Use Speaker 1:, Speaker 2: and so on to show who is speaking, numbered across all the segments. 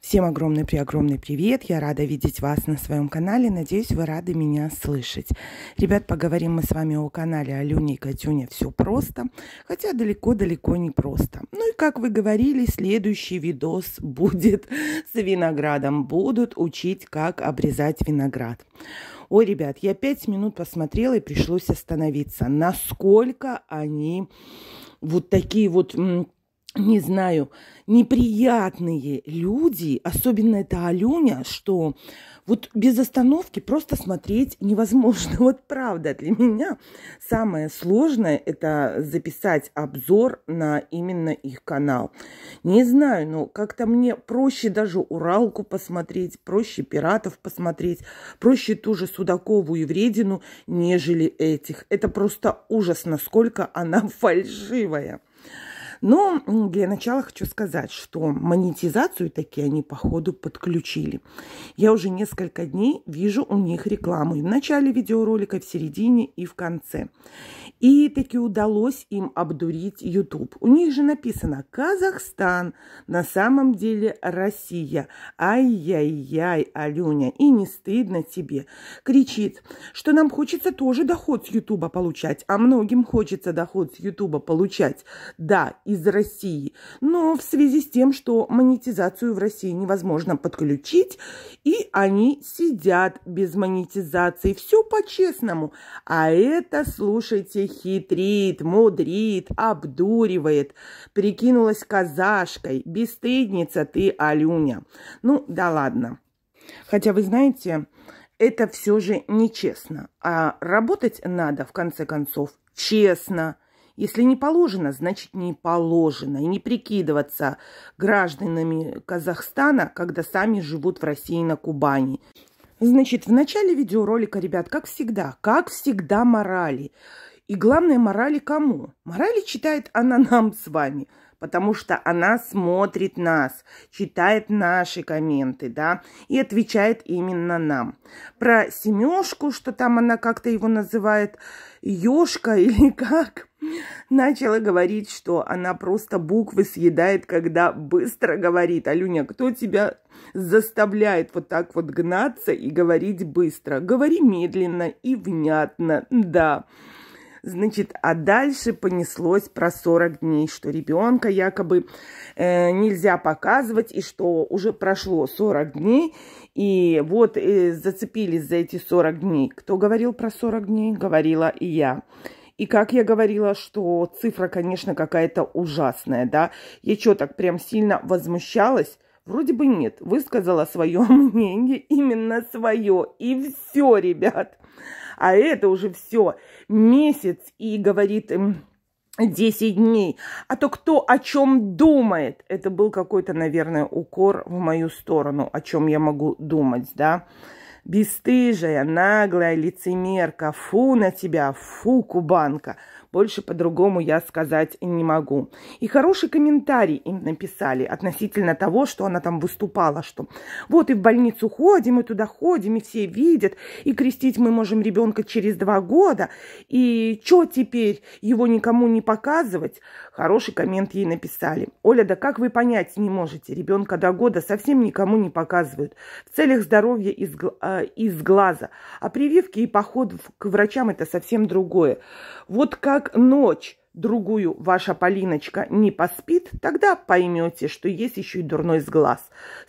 Speaker 1: Всем огромный-преогромный привет! Я рада видеть вас на своем канале. Надеюсь, вы рады меня слышать. Ребят, поговорим мы с вами о канале Алюни и Катюня «Все просто», хотя далеко-далеко не просто. Ну и, как вы говорили, следующий видос будет с виноградом. Будут учить, как обрезать виноград. Ой, ребят, я пять минут посмотрела и пришлось остановиться. Насколько они вот такие вот не знаю, неприятные люди, особенно это Алюня, что вот без остановки просто смотреть невозможно. Вот правда, для меня самое сложное – это записать обзор на именно их канал. Не знаю, но ну, как-то мне проще даже «Уралку» посмотреть, проще «Пиратов» посмотреть, проще ту же Судакову и Вредину, нежели этих. Это просто ужас, насколько она фальшивая. Но для начала хочу сказать, что монетизацию такие они походу подключили. Я уже несколько дней вижу у них рекламу и в начале видеоролика, и в середине, и в конце. И таки удалось им обдурить YouTube. У них же написано «Казахстан», на самом деле «Россия». Ай-яй-яй, Алюня, и не стыдно тебе. Кричит, что нам хочется тоже доход с YouTube получать, а многим хочется доход с YouTube получать. Да, из России. Но в связи с тем, что монетизацию в России невозможно подключить, и они сидят без монетизации. Все по-честному. А это, слушайте, хитрит, мудрит, обдуривает. Прикинулась казашкой. Бесстыдница ты, Алюня. Ну, да ладно. Хотя, вы знаете, это все же нечестно. А работать надо, в конце концов, честно. Если не положено, значит не положено. И не прикидываться гражданами Казахстана, когда сами живут в России на Кубани. Значит, в начале видеоролика, ребят, как всегда, как всегда морали. И главное, морали кому? Морали читает она нам с вами – потому что она смотрит нас, читает наши комменты, да, и отвечает именно нам. Про семешку, что там она как-то его называет, ёшка или как, начала говорить, что она просто буквы съедает, когда быстро говорит. Алюня, кто тебя заставляет вот так вот гнаться и говорить быстро? Говори медленно и внятно, да. Значит, а дальше понеслось про 40 дней, что ребенка якобы э, нельзя показывать, и что уже прошло 40 дней, и вот э, зацепились за эти 40 дней. Кто говорил про 40 дней? Говорила и я. И как я говорила, что цифра, конечно, какая-то ужасная, да. Я что, так прям сильно возмущалась? Вроде бы нет. Высказала свое мнение, именно свое. И все, ребят. А это уже все. Месяц и говорит им эм, 10 дней. А то кто о чем думает? Это был какой-то, наверное, укор в мою сторону, о чем я могу думать, да? Бестыжая, наглая лицемерка. Фу на тебя, фу, кубанка. Больше по-другому я сказать не могу. И хороший комментарий им написали относительно того, что она там выступала, что вот и в больницу ходим, и туда ходим, и все видят, и крестить мы можем ребенка через два года, и что теперь его никому не показывать? Хороший коммент ей написали. Оля, да как вы понять не можете? Ребенка до года совсем никому не показывают. В целях здоровья из, а, из глаза. А прививки и поход к врачам это совсем другое. Вот как как ночь, другую ваша Полиночка не поспит, тогда поймете, что есть еще и дурной сглаз.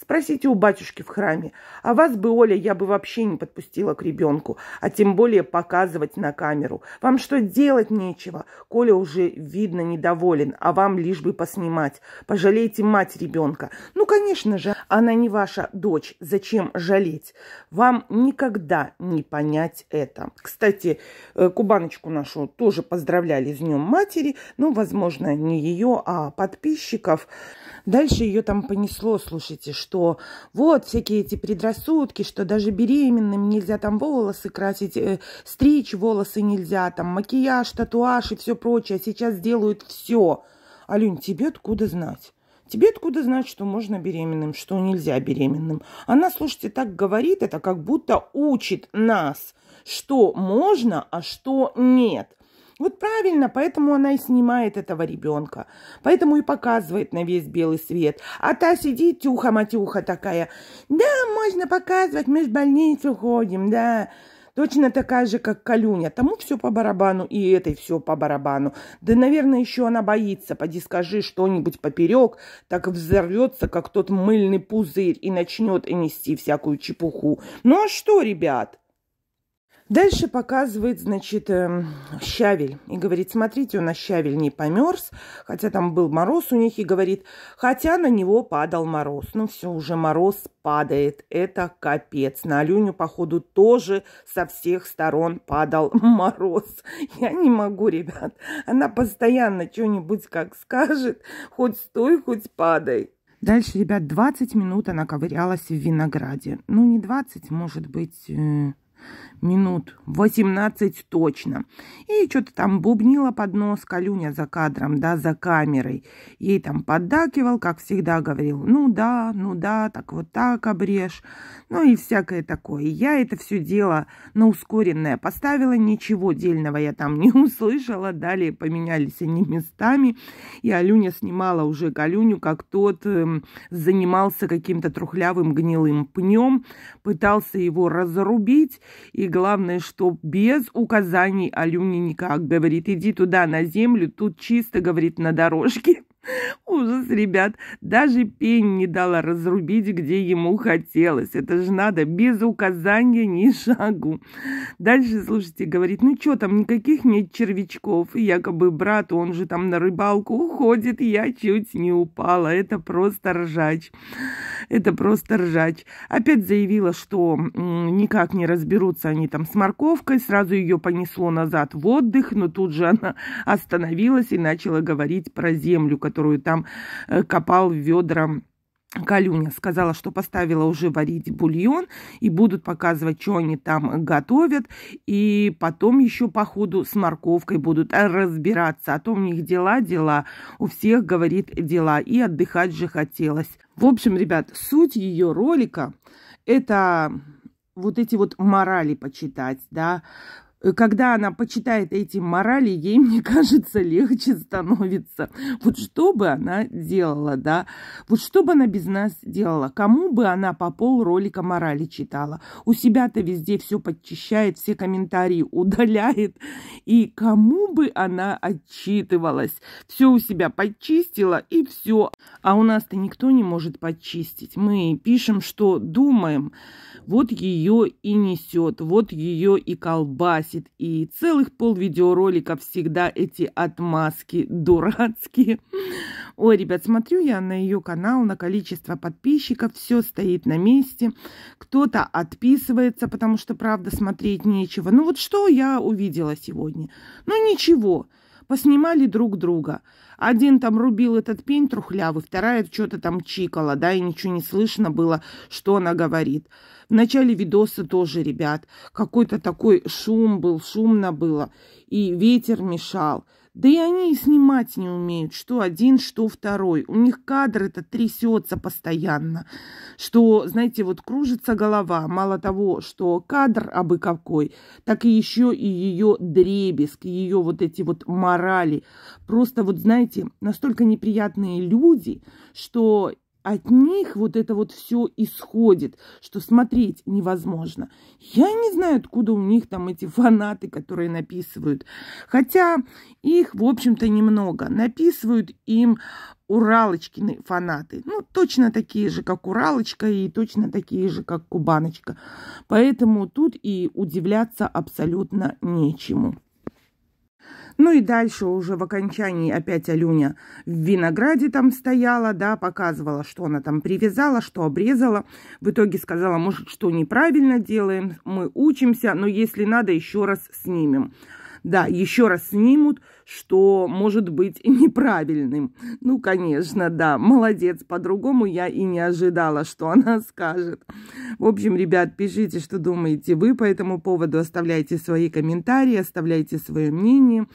Speaker 1: Спросите у батюшки в храме, а вас бы, Оля, я бы вообще не подпустила к ребенку, а тем более показывать на камеру. Вам что, делать нечего? Коля уже, видно, недоволен, а вам лишь бы поснимать. Пожалейте мать ребенка. Ну, конечно же, она не ваша дочь, зачем жалеть? Вам никогда не понять это. Кстати, э, Кубаночку нашу тоже поздравляли с днем мать, матери, ну, возможно, не ее, а подписчиков. Дальше ее там понесло, слушайте, что вот всякие эти предрассудки, что даже беременным нельзя там волосы красить, э, стричь волосы нельзя, там макияж, татуаж и все прочее. Сейчас делают все. Алюнь, тебе откуда знать? Тебе откуда знать, что можно беременным, что нельзя беременным? Она, слушайте, так говорит, это как будто учит нас, что можно, а что нет. Вот правильно, поэтому она и снимает этого ребенка. Поэтому и показывает на весь белый свет. А та сидит тюха-матюха такая. Да, можно показывать, мы в больницу ходим, да. Точно такая же, как Калюня. Тому все по барабану, и этой все по барабану. Да, наверное, еще она боится. Поди скажи что-нибудь поперек, так взорвется, как тот мыльный пузырь, и начнет нести всякую чепуху. Ну а что, ребят? Дальше показывает, значит, эм, щавель. И говорит, смотрите, у нас щавель не померз, хотя там был мороз у них, и говорит, хотя на него падал мороз. Ну все, уже мороз падает, это капец. На Алюню, походу, тоже со всех сторон падал мороз. Я не могу, ребят, она постоянно что-нибудь как скажет, хоть стой, хоть падай. Дальше, ребят, 20 минут она ковырялась в винограде. Ну, не 20, может быть... Э, минут 18 точно. И что-то там бубнила под нос Калюня за кадром, да, за камерой. Ей там поддакивал, как всегда говорил, ну да, ну да, так вот так обрежь. Ну и всякое такое. Я это все дело на ускоренное поставила, ничего дельного я там не услышала. Далее поменялись они местами. И Алюня снимала уже Калюню, как тот эм, занимался каким-то трухлявым гнилым пнем, пытался его разрубить, и главное, что без указаний Алюмни никак. Говорит, иди туда, на землю, тут чисто, говорит, на дорожке. Ужас, ребят, даже пень не дала разрубить, где ему хотелось. Это же надо, без указания ни шагу. Дальше, слушайте, говорит, ну что там, никаких нет червячков. И якобы брат, он же там на рыбалку уходит, я чуть не упала. Это просто ржач. Это просто ржач. Опять заявила, что никак не разберутся они там с морковкой. Сразу ее понесло назад в отдых, но тут же она остановилась и начала говорить про землю, которая которую там э, копал ведром Калюня сказала, что поставила уже варить бульон и будут показывать, что они там готовят. И потом еще по ходу с морковкой будут э, разбираться. А то у них дела, дела. У всех, говорит, дела. И отдыхать же хотелось. В общем, ребят, суть ее ролика – это вот эти вот морали почитать, да, Э, когда она почитает эти морали, ей, мне кажется, легче становится. Вот что бы она делала, да? Вот что бы она без нас делала? Кому бы она по пол ролика морали читала? У себя-то везде все подчищает, все комментарии удаляет. И кому бы она отчитывалась? Все у себя подчистила и все. А у нас-то никто не может подчистить. Мы пишем, что думаем. Вот ее и несет, вот ее и колбасит хватит и целых пол видеоролика всегда эти отмазки дурацкие. Ой, ребят, смотрю я на ее канал, на количество подписчиков, все стоит на месте. Кто-то отписывается, потому что, правда, смотреть нечего. Ну вот что я увидела сегодня? Ну ничего. Ничего поснимали друг друга. Один там рубил этот пень трухлявый, вторая что-то там чикала, да, и ничего не слышно было, что она говорит. В начале видоса тоже, ребят, какой-то такой шум был, шумно было и ветер мешал. Да и они и снимать не умеют, что один, что второй. У них кадр это трясется постоянно, что, знаете, вот кружится голова. Мало того, что кадр абы какой, так и еще и ее дребезг, ее вот эти вот морали. Просто вот, знаете, настолько неприятные люди, что от них вот это вот все исходит, что смотреть невозможно. Я не знаю, откуда у них там эти фанаты, которые написывают. Хотя их, в общем-то, немного. Написывают им Уралочкины фанаты. Ну, точно такие же, как Уралочка, и точно такие же, как Кубаночка. Поэтому тут и удивляться абсолютно нечему. Ну и дальше уже в окончании опять Алюня в винограде там стояла, да, показывала, что она там привязала, что обрезала. В итоге сказала, может, что неправильно делаем, мы учимся, но если надо, еще раз снимем да, еще раз снимут, что может быть неправильным. Ну, конечно, да, молодец, по-другому я и не ожидала, что она скажет. В общем, ребят, пишите, что думаете вы по этому поводу, оставляйте свои комментарии, оставляйте свое мнение.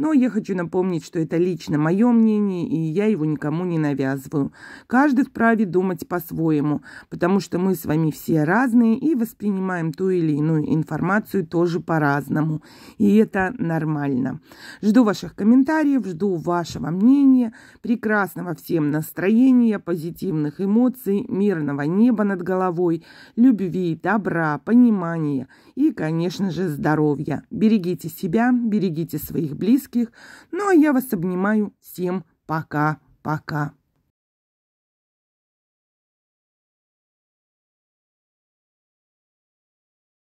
Speaker 1: Но я хочу напомнить, что это лично мое мнение, и я его никому не навязываю. Каждый вправе думать по-своему, потому что мы с вами все разные и воспринимаем ту или иную информацию тоже по-разному. И это нормально. Жду ваших комментариев, жду вашего мнения, прекрасного всем настроения, позитивных эмоций, мирного неба над головой, любви, добра, понимания и, конечно же, здоровья. Берегите себя, берегите своих близких, близких. Ну, а я вас обнимаю. Всем пока-пока.